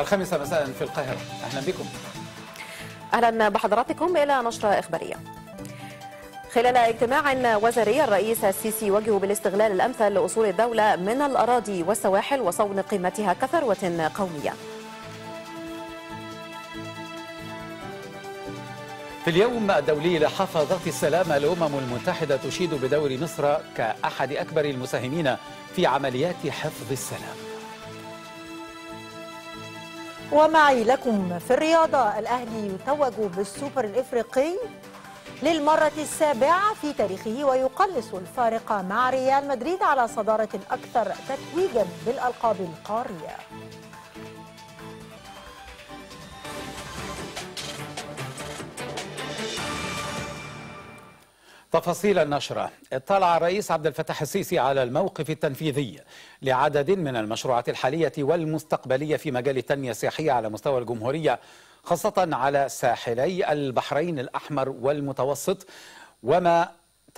الخامسة مساء في القاهرة أهلا بكم أهلا بحضراتكم إلى نشرة إخبارية خلال اجتماع وزاري الرئيس السيسي وجه بالاستغلال الأمثل لأصول الدولة من الأراضي والسواحل وصون قيمتها كثروة قومية في اليوم الدولي لحفظة السلام الأمم المتحدة تشيد بدور مصر كأحد أكبر المساهمين في عمليات حفظ السلام ومعي لكم في الرياضة الأهلي يتوج بالسوبر الإفريقي للمرة السابعة في تاريخه ويقلص الفارق مع ريال مدريد على صدارة أكثر تتويجا بالألقاب القارية تفاصيل النشرة اطلع الرئيس عبد الفتاح السيسي على الموقف التنفيذي لعدد من المشروعات الحالية والمستقبلية في مجال التنمية السياحية على مستوى الجمهورية خاصة على ساحلي البحرين الأحمر والمتوسط وما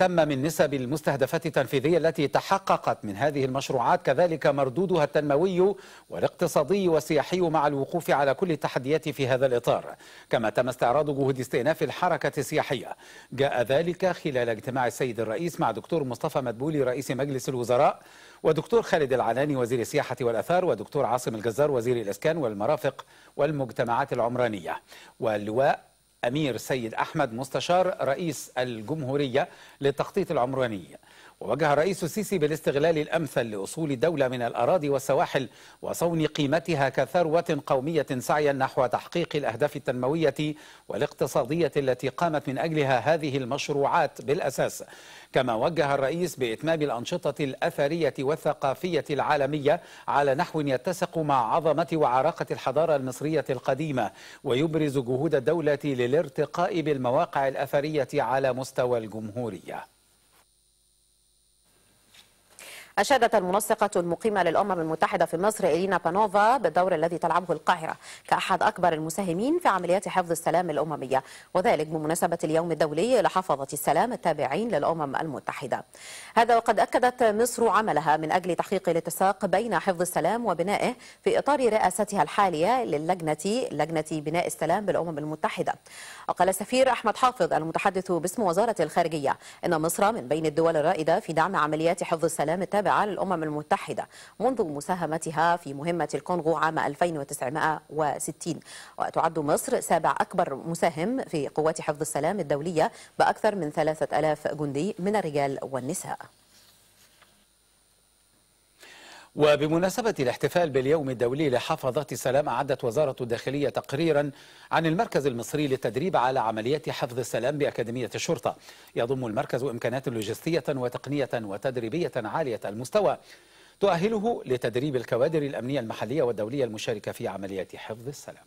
تم من نسب المستهدفات التنفيذية التي تحققت من هذه المشروعات كذلك مردودها التنموي والاقتصادي والسياحي مع الوقوف على كل التحديات في هذا الإطار كما تم استعراض جهود استئناف الحركة السياحية جاء ذلك خلال اجتماع السيد الرئيس مع دكتور مصطفى مدبولي رئيس مجلس الوزراء ودكتور خالد العلاني وزير السياحة والأثار ودكتور عاصم الجزار وزير الإسكان والمرافق والمجتمعات العمرانية واللواء أمير سيد أحمد مستشار رئيس الجمهورية للتخطيط العمراني ووجه الرئيس السيسي بالاستغلال الأمثل لأصول دولة من الأراضي والسواحل وصون قيمتها كثروة قومية سعيا نحو تحقيق الأهداف التنموية والاقتصادية التي قامت من أجلها هذه المشروعات بالأساس كما وجه الرئيس بإتمام الأنشطة الأثرية والثقافية العالمية على نحو يتسق مع عظمة وعراقة الحضارة المصرية القديمة ويبرز جهود الدولة للارتقاء بالمواقع الأثرية على مستوى الجمهورية أشادت المنسقة المقيمة للأمم المتحدة في مصر إلينا بانوفا بالدور الذي تلعبه القاهرة كأحد أكبر المساهمين في عمليات حفظ السلام الأممية وذلك بمناسبة اليوم الدولي لحفظة السلام التابعين للأمم المتحدة هذا وقد أكدت مصر عملها من أجل تحقيق الاتساق بين حفظ السلام وبنائه في إطار رئاستها الحالية للجنة لجنة بناء السلام بالأمم المتحدة وقال السفير أحمد حافظ المتحدث باسم وزارة الخارجية إن مصر من بين الدول الرائدة في دعم عمليات حفظ السلام التابعة على الأمم المتحدة منذ مساهمتها في مهمة الكونغو عام 1960 وتعد مصر سابع أكبر مساهم في قوات حفظ السلام الدولية بأكثر من 3000 جندي من الرجال والنساء وبمناسبة الاحتفال باليوم الدولي لحفظة السلام أعدت وزارة الداخلية تقريرا عن المركز المصري للتدريب على عمليات حفظ السلام بأكاديمية الشرطة يضم المركز إمكانات لوجستية وتقنية وتدريبية عالية المستوى تؤهله لتدريب الكوادر الأمنية المحلية والدولية المشاركة في عمليات حفظ السلام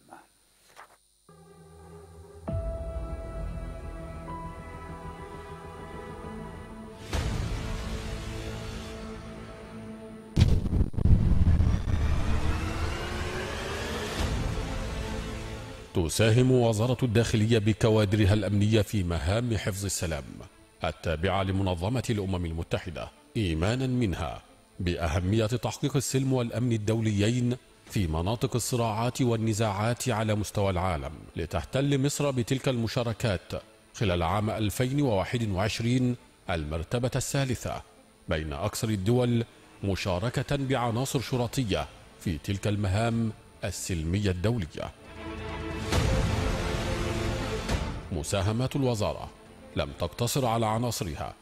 تساهم وزارة الداخلية بكوادرها الأمنية في مهام حفظ السلام التابعة لمنظمة الأمم المتحدة إيمانا منها بأهمية تحقيق السلم والأمن الدوليين في مناطق الصراعات والنزاعات على مستوى العالم لتحتل مصر بتلك المشاركات خلال عام 2021 المرتبة الثالثة بين أكثر الدول مشاركة بعناصر شرطية في تلك المهام السلمية الدولية مساهمات الوزارة لم تقتصر على عناصرها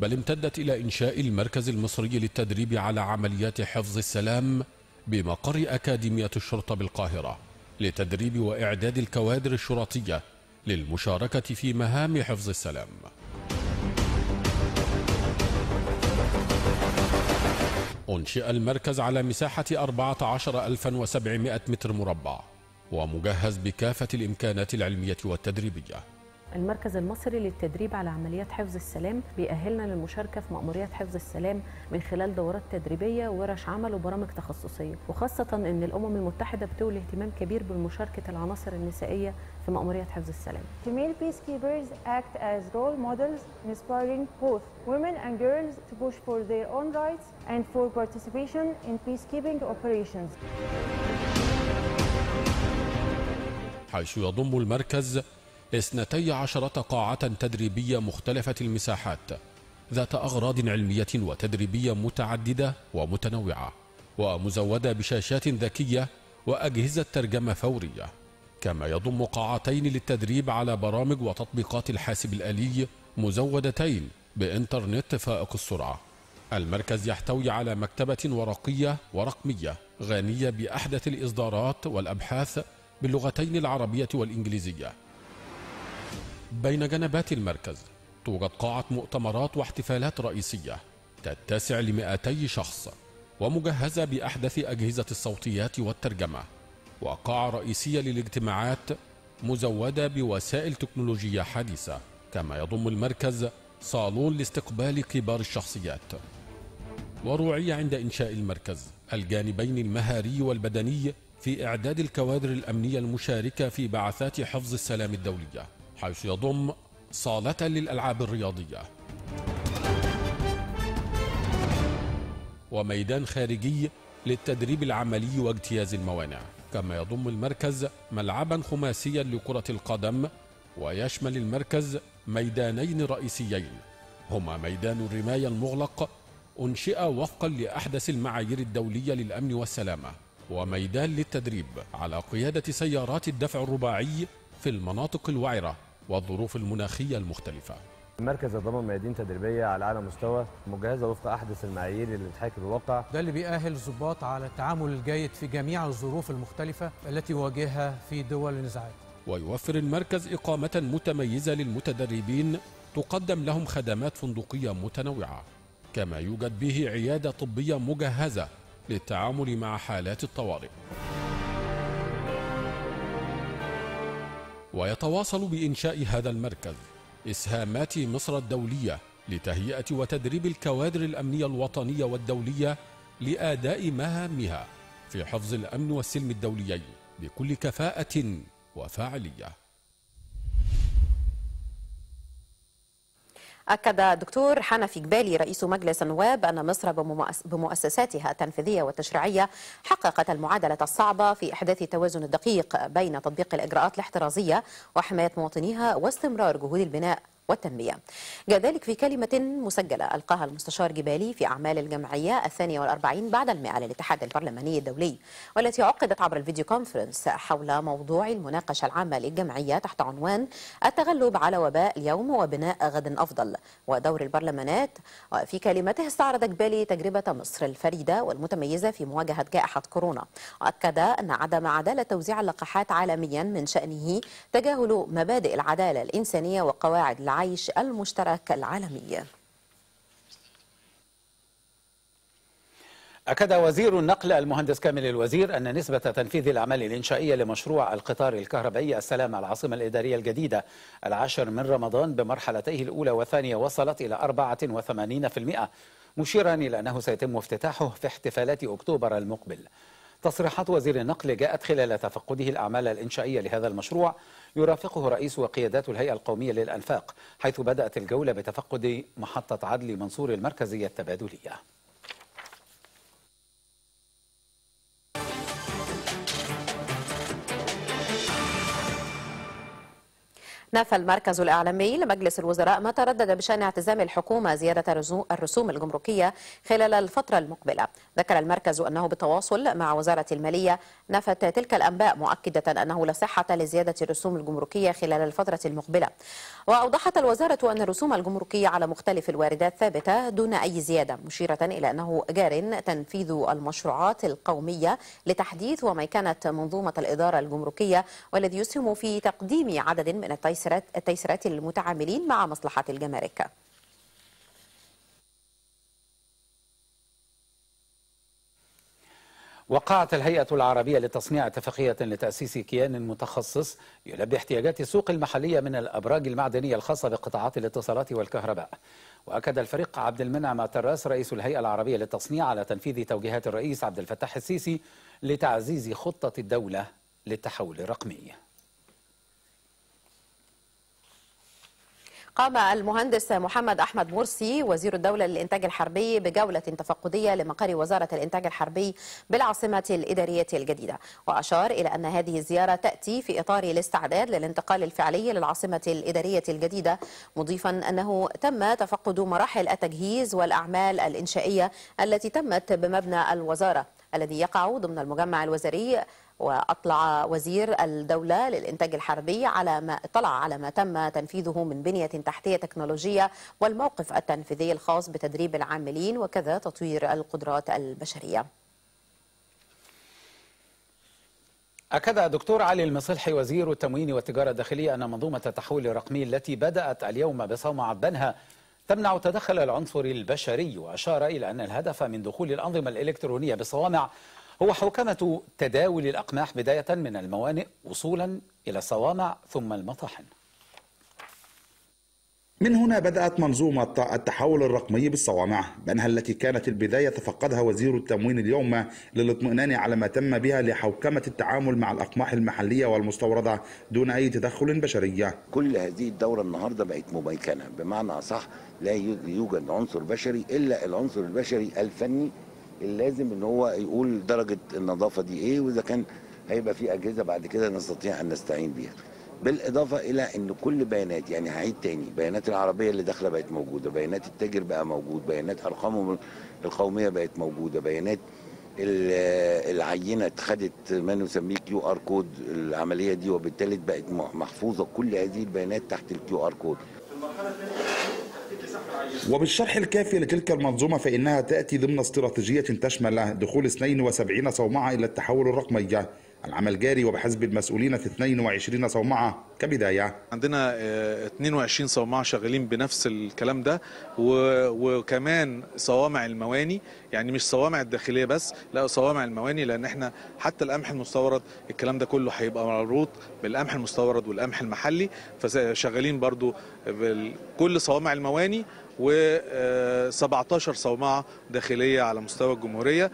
بل امتدت إلى إنشاء المركز المصري للتدريب على عمليات حفظ السلام بمقر أكاديمية الشرطة بالقاهرة لتدريب وإعداد الكوادر الشرطية للمشاركة في مهام حفظ السلام أنشئ المركز على مساحة 14700 متر مربع ومجهز بكافة الإمكانات العلمية والتدريبية المركز المصري للتدريب على عمليات حفظ السلام بيأهلنا للمشاركة في مأموريات حفظ السلام من خلال دورات تدريبية وورش عمل وبرامج تخصصية وخاصة أن الأمم المتحدة بتولي اهتمام كبير بمشاركة العناصر النسائية في مأموريات حفظ السلام Female peacekeepers act as role models inspiring both women and girls to push for their own rights and for participation in peacekeeping operations. حيث يضم المركز اثنتي عشرة قاعة تدريبية مختلفة المساحات ذات أغراض علمية وتدريبية متعددة ومتنوعة ومزودة بشاشات ذكية وأجهزة ترجمة فورية كما يضم قاعتين للتدريب على برامج وتطبيقات الحاسب الآلي مزودتين بإنترنت فائق السرعة المركز يحتوي على مكتبة ورقية ورقمية غنية بأحدث الإصدارات والأبحاث باللغتين العربية والإنجليزية بين جنبات المركز توجد قاعة مؤتمرات واحتفالات رئيسية تتسع لمئتي شخص ومجهزة بأحدث أجهزة الصوتيات والترجمة وقاعة رئيسية للاجتماعات مزودة بوسائل تكنولوجية حديثة كما يضم المركز صالون لاستقبال كبار الشخصيات وروعي عند إنشاء المركز الجانبين المهاري والبدني في إعداد الكوادر الأمنية المشاركة في بعثات حفظ السلام الدولية حيث يضم صالة للألعاب الرياضية وميدان خارجي للتدريب العملي واجتياز الموانع كما يضم المركز ملعبا خماسيا لكرة القدم ويشمل المركز ميدانين رئيسيين هما ميدان الرماية المغلق أنشئ وفقا لأحدث المعايير الدولية للأمن والسلامة وميدان للتدريب على قيادة سيارات الدفع الرباعي في المناطق الوعرة والظروف المناخية المختلفة المركز يتضمن ميادين تدريبية على أعلى مستوى مجهزة وفق أحدث المعايير اللي بتحاكي الواقع ده اللي بيأهل الظباط على التعامل الجيد في جميع الظروف المختلفة التي يواجهها في دول النزاعات ويوفر المركز إقامة متميزة للمتدربين تقدم لهم خدمات فندقية متنوعة كما يوجد به عيادة طبية مجهزة للتعامل مع حالات الطوارئ ويتواصل بإنشاء هذا المركز إسهامات مصر الدولية لتهيئة وتدريب الكوادر الأمنية الوطنية والدولية لأداء مهامها في حفظ الأمن والسلم الدوليين بكل كفاءة وفاعليه أكد دكتور حنفي جبالي رئيس مجلس النواب أن مصر بمؤسساتها التنفيذية والتشريعية حققت المعادلة الصعبة في إحداث التوازن الدقيق بين تطبيق الإجراءات الاحترازية وحماية مواطنيها واستمرار جهود البناء والتنمية جاء ذلك في كلمة مسجلة ألقاها المستشار جبالي في أعمال الجمعية الثانية والأربعين بعد المئة للاتحاد البرلماني الدولي والتي عقدت عبر الفيديو كونفرنس حول موضوع المناقشة العامة للجمعية تحت عنوان التغلب على وباء اليوم وبناء غد أفضل ودور البرلمانات وفي كلمته استعرض جبالي تجربة مصر الفريدة والمتميزة في مواجهة جائحة كورونا وأكد أن عدم عدالة توزيع اللقاحات عالميا من شأنه تجاهل مبادئ العدالة الإنسانية وقواعد العالم العيش المشترك العالمي أكد وزير النقل المهندس كامل الوزير أن نسبة تنفيذ الأعمال الإنشائية لمشروع القطار الكهربائي السلام العاصمة الإدارية الجديدة العاشر من رمضان بمرحلتيه الأولى والثانية وصلت إلى 84% مشيرا إلى أنه سيتم افتتاحه في احتفالات أكتوبر المقبل تصريحات وزير النقل جاءت خلال تفقده الأعمال الإنشائية لهذا المشروع يرافقه رئيس وقيادات الهيئة القومية للأنفاق حيث بدأت الجولة بتفقد محطة عدلي منصور المركزية التبادلية نفى المركز الإعلامي لمجلس الوزراء ما تردد بشأن اعتزام الحكومة زيادة الرسوم الجمركية خلال الفترة المقبلة ذكر المركز أنه بالتواصل مع وزارة المالية نفت تلك الأنباء مؤكدة أنه لا صحة لزيادة الرسوم الجمركية خلال الفترة المقبلة وأوضحت الوزارة أن الرسوم الجمركية على مختلف الواردات ثابتة دون أي زيادة مشيرة إلى أنه جار تنفيذ المشروعات القومية لتحديث كانت منظومة الإدارة الجمركية والذي يسهم في تقديم عدد من التيسير التيسيرات التيسيرات للمتعاملين مع مصلحة الجمارك وقعت الهيئة العربية لتصنيع اتفاقية لتأسيس كيان متخصص يلبي احتياجات السوق المحلية من الأبراج المعدنية الخاصة بقطاعات الاتصالات والكهرباء وأكد الفريق عبد المنعم تراس رئيس الهيئة العربية للتصنيع على تنفيذ توجيهات الرئيس عبد الفتاح السيسي لتعزيز خطة الدولة للتحول الرقمي قام المهندس محمد أحمد مرسي وزير الدولة للإنتاج الحربي بجولة تفقدية لمقر وزارة الإنتاج الحربي بالعاصمة الإدارية الجديدة وأشار إلى أن هذه الزيارة تأتي في إطار الاستعداد للانتقال الفعلي للعاصمة الإدارية الجديدة مضيفا أنه تم تفقد مراحل التجهيز والأعمال الإنشائية التي تمت بمبنى الوزارة الذي يقع ضمن المجمع الوزاري وأطلع وزير الدولة للإنتاج الحربي على ما اطلع على ما تم تنفيذه من بنية تحتية تكنولوجية والموقف التنفيذي الخاص بتدريب العاملين وكذا تطوير القدرات البشرية أكد دكتور علي المصلحي وزير التموين والتجارة الداخلية أن منظومة التحول الرقمي التي بدأت اليوم بصوم عضبانها تمنع تدخل العنصر البشري وأشار إلى أن الهدف من دخول الأنظمة الإلكترونية بالصوامع هو حوكمة تداول الأقماح بداية من الموانئ وصولا إلى الصوامع ثم المطاحن من هنا بدأت منظومة التحول الرقمي بالصوامع بأنها التي كانت البداية تفقدها وزير التموين اليوم للاطمئنان على ما تم بها لحوكمة التعامل مع الأقماح المحلية والمستوردة دون أي تدخل بشري كل هذه الدورة النهاردة بقت مميكنة بمعنى أصح لا يوجد عنصر بشري إلا العنصر البشري الفني اللازم ان هو يقول درجه النظافه دي ايه واذا كان هيبقى في اجهزه بعد كده نستطيع ان نستعين بيها. بالاضافه الى ان كل بيانات يعني هعيد تاني بيانات العربيه اللي داخله بقت موجوده، بيانات التاجر بقى موجود، بيانات ارقامهم القوميه بقت موجوده، بيانات العينه اتخذت ما نسميه كيو ار كود العمليه دي وبالتالي بقت محفوظه كل هذه البيانات تحت الكيو ار كود. في المرحله الثانيه وبالشرح الكافي لتلك المنظومة فإنها تأتي ضمن استراتيجية تشمل دخول 72 صومعة إلى التحول الرقمي العمل الجاري وبحسب المسؤولين في 22 صومعة كبداية عندنا 22 آه، صومعة شغالين بنفس الكلام ده وكمان صوامع المواني يعني مش صوامع الداخلية بس لا صوامع المواني لأن احنا حتى القمح المستورد الكلام ده كله هيبقى مربوط بالقمح المستورد والقمح المحلي فشغالين برضو بكل صوامع المواني و17 آه، صومعه داخليه على مستوى الجمهوريه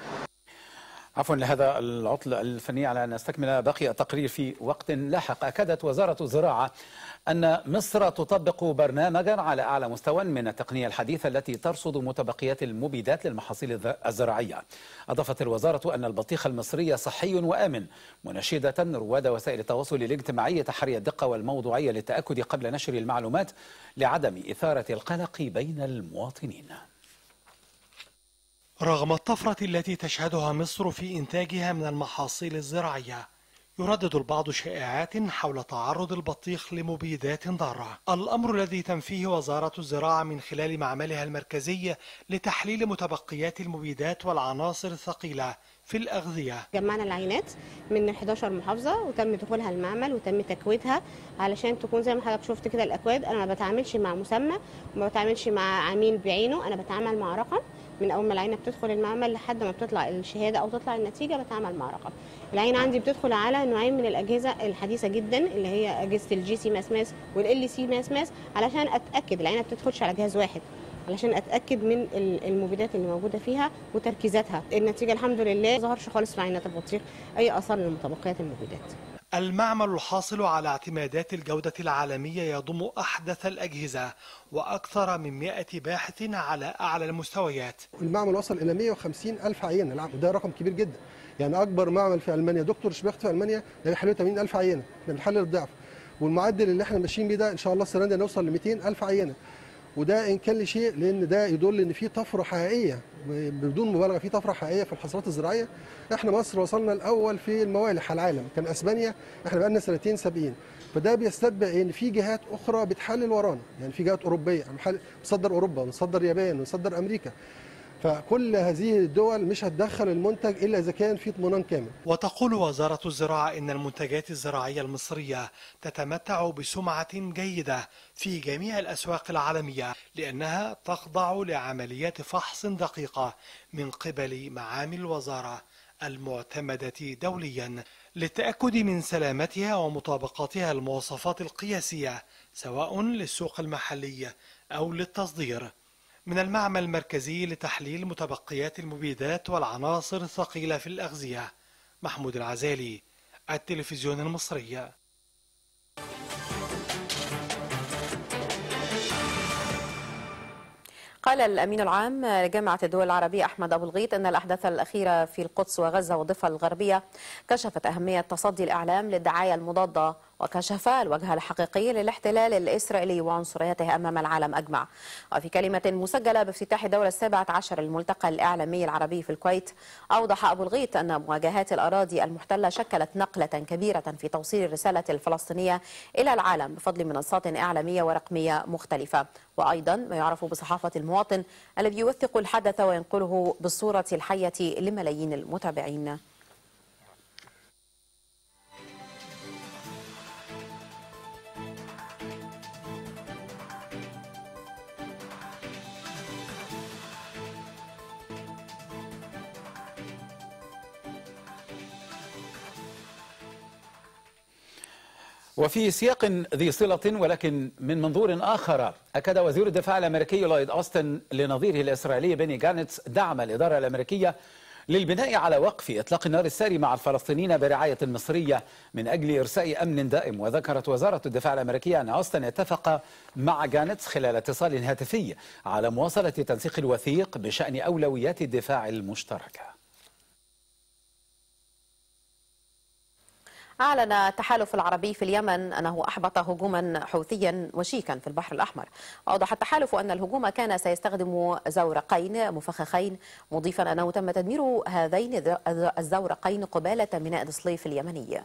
عفوا لهذا العطل الفني على أن نستكمل باقي التقرير في وقت لاحق أكدت وزارة الزراعة أن مصر تطبق برنامجا على أعلى مستوى من التقنية الحديثة التي ترصد متبقيات المبيدات للمحاصيل الزراعية أضافت الوزارة أن البطيخ المصري صحي وآمن مناشدة رواد وسائل التواصل الاجتماعي تحري الدقة والموضوعية للتأكد قبل نشر المعلومات لعدم إثارة القلق بين المواطنين رغم الطفرة التي تشهدها مصر في إنتاجها من المحاصيل الزراعية يردد البعض شائعات حول تعرض البطيخ لمبيدات ضارة الأمر الذي تنفيه وزارة الزراعة من خلال معملها المركزي لتحليل متبقيات المبيدات والعناصر الثقيلة في الأغذية جمعنا العينات من 11 محافظة وتم دخولها المعمل وتم تكويتها علشان تكون زي ما حضرتك شفت كده الأكواد أنا ما بتعاملش مع مسمى وما بتعاملش مع عميل بعينه أنا بتعامل مع رقم من اول ما العينه بتدخل المعمل لحد ما بتطلع الشهاده او تطلع النتيجه بتعمل مع رقم العينه عندي بتدخل على نوعين من الاجهزه الحديثه جدا اللي هي اجهزه الجي سي ماس ماس والال سي ماس ماس علشان اتاكد العينه ما بتدخلش على جهاز واحد علشان اتاكد من المبيدات اللي موجوده فيها وتركيزاتها النتيجه الحمد لله ما ظهرش خالص في عينات البطيخ اي اثر لمتبقيات المبيدات المعمل الحاصل على اعتمادات الجودة العالمية يضم أحدث الأجهزة وأكثر من 100 باحث على أعلى المستويات المعمل وصل إلى 150 ألف عينة وده رقم كبير جدا يعني أكبر معمل في ألمانيا دكتور شبخت في ألمانيا ده بيحلل 80 ألف عينة ده بنحلل الضعف والمعدل اللي احنا ماشيين بيه ده ان شاء الله السنه دي نوصل ل 200 الف عينه وده ان كان لشيء لان ده يدل ان في طفره حقيقيه بدون مبالغه في طفره حقيقيه في الحصرات الزراعيه احنا مصر وصلنا الاول في الموالح على العالم كان اسبانيا احنا بقالنا سنتين سابقين فده بيستتبع ان في جهات اخرى بتحلل ورانا يعني في جهات اوروبيه بتصدر اوروبا بنصدر يابان بنصدر امريكا فكل هذه الدول مش هتدخل المنتج الا اذا كان في اطمئنان كامل. وتقول وزاره الزراعه ان المنتجات الزراعيه المصريه تتمتع بسمعه جيده في جميع الاسواق العالميه لانها تخضع لعمليات فحص دقيقه من قبل معامل الوزاره المعتمده دوليا للتاكد من سلامتها ومطابقتها المواصفات القياسيه سواء للسوق المحلي او للتصدير. من المعمل المركزي لتحليل متبقيات المبيدات والعناصر الثقيلة في الأغذية محمود العزالي التلفزيون المصري قال الأمين العام لجامعة الدول العربية أحمد أبو الغيط أن الأحداث الأخيرة في القدس وغزة والضفة الغربية كشفت أهمية تصدي الإعلام للدعاية المضادة وكشف الوجه الحقيقي للاحتلال الإسرائيلي وعنصريته أمام العالم أجمع وفي كلمة مسجلة بافتتاح الدولة السابعة عشر الملتقى الإعلامي العربي في الكويت أوضح أبو الغيط أن مواجهات الأراضي المحتلة شكلت نقلة كبيرة في توصيل الرسالة الفلسطينية إلى العالم بفضل منصات إعلامية ورقمية مختلفة وأيضا ما يعرف بصحافة المواطن الذي يوثق الحدث وينقله بالصورة الحية لملايين المتابعين وفي سياق ذي صلة ولكن من منظور آخر أكد وزير الدفاع الأمريكي لويد أوستن لنظيره الإسرائيلي بني جانتس دعم الإدارة الأمريكية للبناء على وقف إطلاق النار الساري مع الفلسطينيين برعاية مصرية من أجل إرساء أمن دائم وذكرت وزارة الدفاع الأمريكية أن أوستن اتفق مع جانتس خلال اتصال هاتفي على مواصلة تنسيق الوثيق بشأن أولويات الدفاع المشتركة أعلن التحالف العربي في اليمن أنه أحبط هجوما حوثيا وشيكا في البحر الأحمر أوضح التحالف أن الهجوم كان سيستخدم زورقين مفخخين مضيفا أنه تم تدمير هذين الزورقين قبالة ميناء دسليف اليمني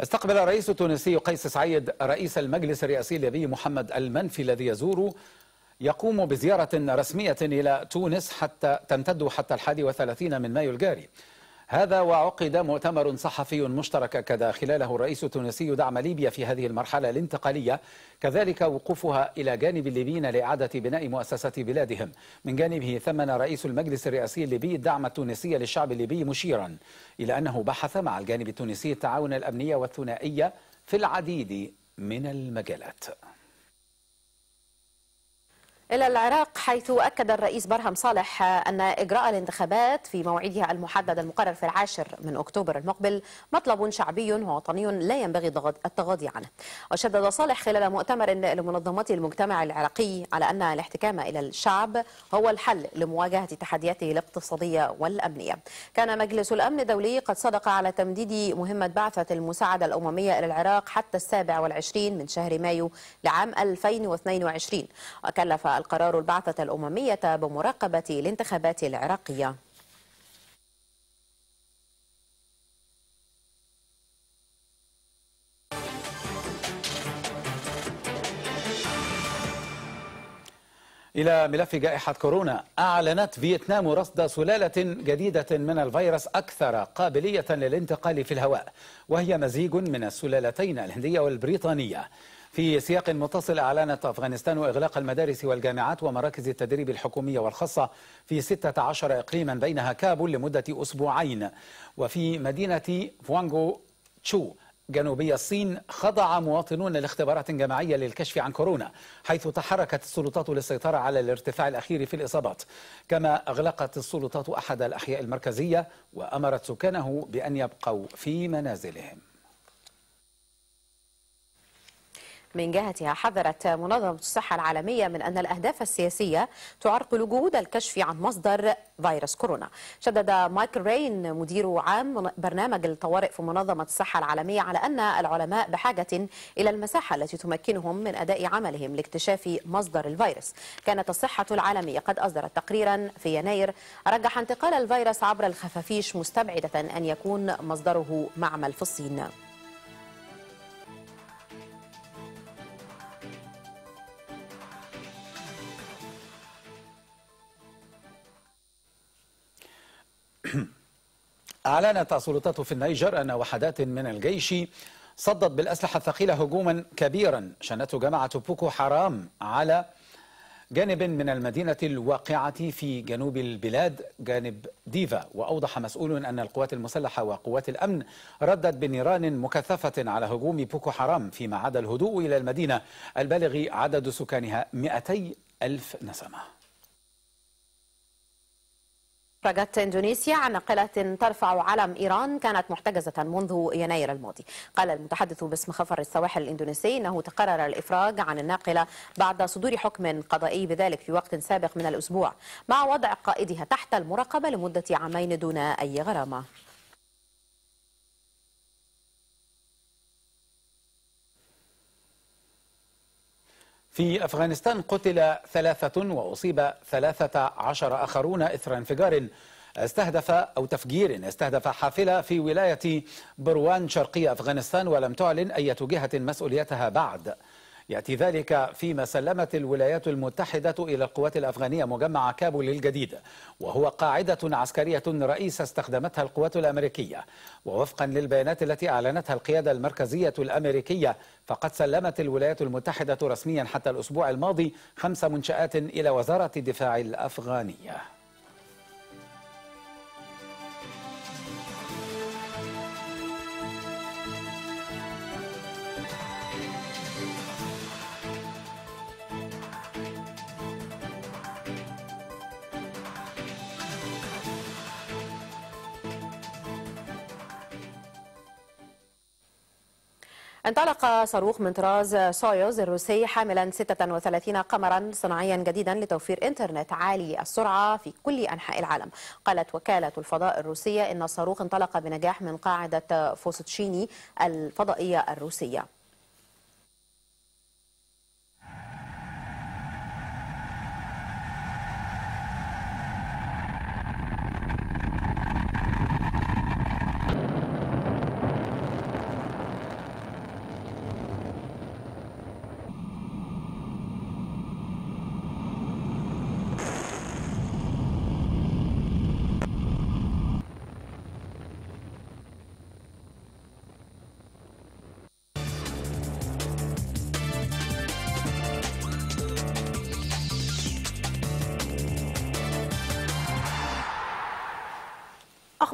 استقبل الرئيس التونسي قيس سعيد رئيس المجلس الرئاسي الليبي محمد المنفي الذي يزور يقوم بزيارة رسمية إلى تونس حتى تمتد حتى الحادي وثلاثين من مايو الجاري هذا وعقد مؤتمر صحفي مشترك كذا خلاله الرئيس التونسي دعم ليبيا في هذه المرحلة الانتقالية كذلك وقوفها إلى جانب الليبيين لإعادة بناء مؤسسة بلادهم من جانبه ثمن رئيس المجلس الرئاسي الليبي الدعم التونسي للشعب الليبي مشيرا إلى أنه بحث مع الجانب التونسي التعاون الأمنية والثنائية في العديد من المجالات إلى العراق حيث أكد الرئيس برهم صالح أن إجراء الانتخابات في موعدها المحدد المقرر في العاشر من أكتوبر المقبل مطلب شعبي ووطني لا ينبغي التغاضي عنه وشدد صالح خلال مؤتمر لمنظمات المجتمع العراقي على أن الاحتكام إلى الشعب هو الحل لمواجهة تحدياته الاقتصادية والأمنية كان مجلس الأمن الدولي قد صدق على تمديد مهمة بعثة المساعدة الأممية إلى العراق حتى السابع والعشرين من شهر مايو لعام 2022 وكلف القرار البعثة الأممية بمراقبة الانتخابات العراقية إلى ملف جائحة كورونا أعلنت فيتنام رصد سلالة جديدة من الفيروس أكثر قابلية للانتقال في الهواء وهي مزيج من السلالتين الهندية والبريطانية في سياق متصل أعلنت أفغانستان إغلاق المدارس والجامعات ومراكز التدريب الحكومية والخاصة في 16 إقليما بينها كابول لمدة أسبوعين وفي مدينة فوانغو تشو جنوبي الصين خضع مواطنون لاختبارات جماعية للكشف عن كورونا حيث تحركت السلطات للسيطرة على الارتفاع الأخير في الإصابات كما أغلقت السلطات أحد الأحياء المركزية وأمرت سكانه بأن يبقوا في منازلهم من جهتها حذرت منظمة الصحة العالمية من أن الأهداف السياسية تعرقل جهود الكشف عن مصدر فيروس كورونا شدد مايكل رين مدير عام برنامج الطوارئ في منظمة الصحة العالمية على أن العلماء بحاجة إلى المساحة التي تمكنهم من أداء عملهم لاكتشاف مصدر الفيروس كانت الصحة العالمية قد أصدرت تقريرا في يناير رجح انتقال الفيروس عبر الخفافيش مستبعدة أن يكون مصدره معمل في الصين أعلنت السلطات في النيجر أن وحدات من الجيش صدت بالأسلحة الثقيلة هجوما كبيرا شنته جماعة بوكو حرام على جانب من المدينة الواقعة في جنوب البلاد جانب ديفا وأوضح مسؤول أن القوات المسلحة وقوات الأمن ردت بنيران مكثفة على هجوم بوكو حرام فيما عدا الهدوء إلى المدينة البالغ عدد سكانها 200 ألف نسمة فرجت إندونيسيا عن ناقلة ترفع علم إيران كانت محتجزة منذ يناير الماضي قال المتحدث باسم خفر السواحل الإندونيسي أنه تقرر الإفراج عن الناقلة بعد صدور حكم قضائي بذلك في وقت سابق من الأسبوع مع وضع قائدها تحت المراقبة لمدة عامين دون أي غرامة في أفغانستان قتل ثلاثة وأصيب ثلاثة عشر آخرون إثر انفجار استهدف أو تفجير استهدف حافلة في ولاية بروان شرقي أفغانستان ولم تعلن أي جهة مسؤوليتها بعد يأتي ذلك فيما سلمت الولايات المتحدة إلى القوات الأفغانية مجمع كابول الجديد وهو قاعدة عسكرية رئيسة استخدمتها القوات الأمريكية ووفقا للبيانات التي أعلنتها القيادة المركزية الأمريكية فقد سلمت الولايات المتحدة رسميا حتى الأسبوع الماضي خمس منشآت إلى وزارة الدفاع الأفغانية انطلق صاروخ من طراز سويوز الروسي حاملا 36 قمرا صناعيا جديدا لتوفير انترنت عالي السرعة في كل أنحاء العالم قالت وكالة الفضاء الروسية إن الصاروخ انطلق بنجاح من قاعدة فوسوتشيني الفضائية الروسية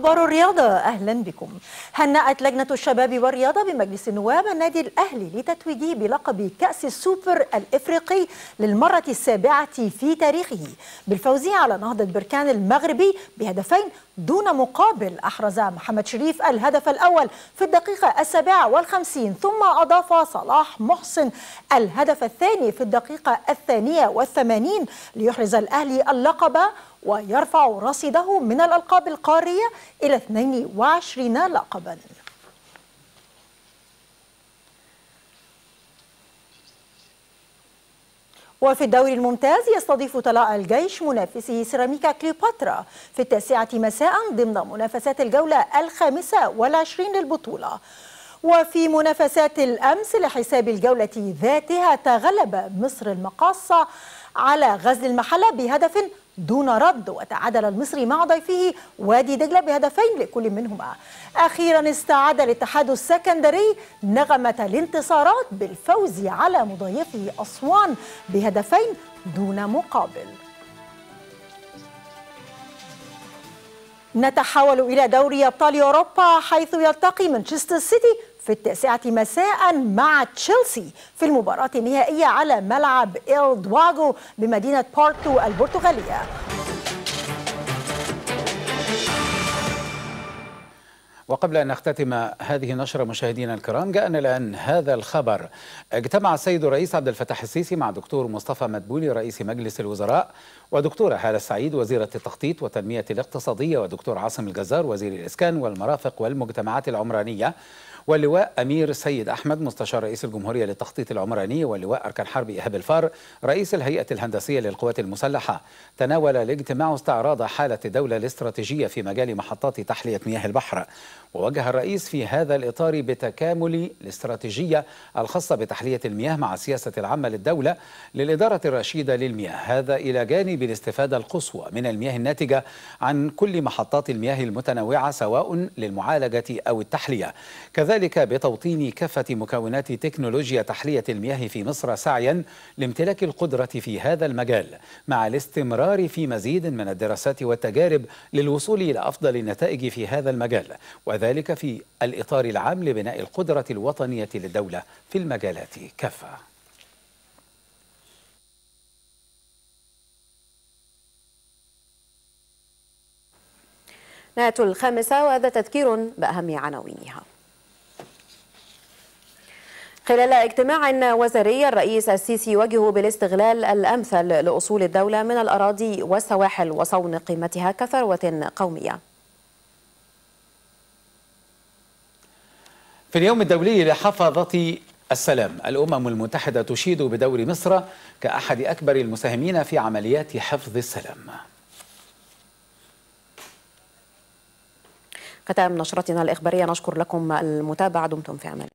أخبار الرياضة أهلا بكم هنأت لجنة الشباب والرياضة بمجلس النواب النادي الأهلي لتتويجه بلقب كأس السوبر الإفريقي للمرة السابعة في تاريخه بالفوز على نهضة بركان المغربي بهدفين دون مقابل أحرز محمد شريف الهدف الأول في الدقيقة السابعة والخمسين ثم أضاف صلاح محسن الهدف الثاني في الدقيقة الثانية والثمانين ليحرز الأهلي اللقب ويرفع رصيده من الألقاب القارية إلى 22 لقباً وفي الدوري الممتاز يستضيف طلاء الجيش منافسه سيراميكا كليوباترا في التاسعة مساء ضمن منافسات الجولة الخامسة والعشرين للبطولة وفي منافسات الأمس لحساب الجولة ذاتها تغلب مصر المقاصة على غزل المحلة بهدف دون رد وتعادل المصري مع ضيفه وادي دجلة بهدفين لكل منهما أخيرا استعاد الاتحاد السكندري نغمة الانتصارات بالفوز على مضيفه أسوان بهدفين دون مقابل نتحول إلى دوري أبطال أوروبا حيث يلتقي مانشستر سيتي في التاسعة مساء مع تشيلسي في المباراة النهائية على ملعب إل دواغو بمدينة بورتو البرتغالية وقبل أن نختتم هذه النشرة مشاهدينا الكرام جاءنا الآن هذا الخبر اجتمع السيد الرئيس عبد الفتاح السيسي مع دكتور مصطفى مدبولي رئيس مجلس الوزراء ودكتورة هالة السعيد وزيرة التخطيط والتنمية الاقتصادية ودكتور عاصم الجزار وزير الإسكان والمرافق والمجتمعات العمرانية واللواء أمير سيد أحمد مستشار رئيس الجمهورية للتخطيط العمراني واللواء أركان حرب إيهاب الفار رئيس الهيئة الهندسية للقوات المسلحة تناول الاجتماع استعراض حالة الدولة الاستراتيجية في مجال محطات تحلية مياه البحر ووجه الرئيس في هذا الإطار بتكامل الاستراتيجية الخاصة بتحلية المياه مع السياسة العامة للدولة للإدارة الرشيدة للمياه هذا إلى جانب الاستفادة القصوى من المياه الناتجة عن كل محطات المياه المتنوعة سواء للمعالجة أو التحلية كذلك وذلك بتوطين كافة مكونات تكنولوجيا تحلية المياه في مصر سعيا لامتلاك القدرة في هذا المجال مع الاستمرار في مزيد من الدراسات والتجارب للوصول إلى أفضل النتائج في هذا المجال وذلك في الإطار العام لبناء القدرة الوطنية للدولة في المجالات كافة نهاية الخامسة وهذا تذكير بأهم عناوينها خلال اجتماع وزاري الرئيس السيسي يوجه بالاستغلال الأمثل لأصول الدولة من الأراضي والسواحل وصون قيمتها كثروة قومية في اليوم الدولي لحفظة السلام الأمم المتحدة تشيد بدور مصر كأحد أكبر المساهمين في عمليات حفظ السلام ختام نشرتنا الإخبارية نشكر لكم المتابعة دمتم في أمان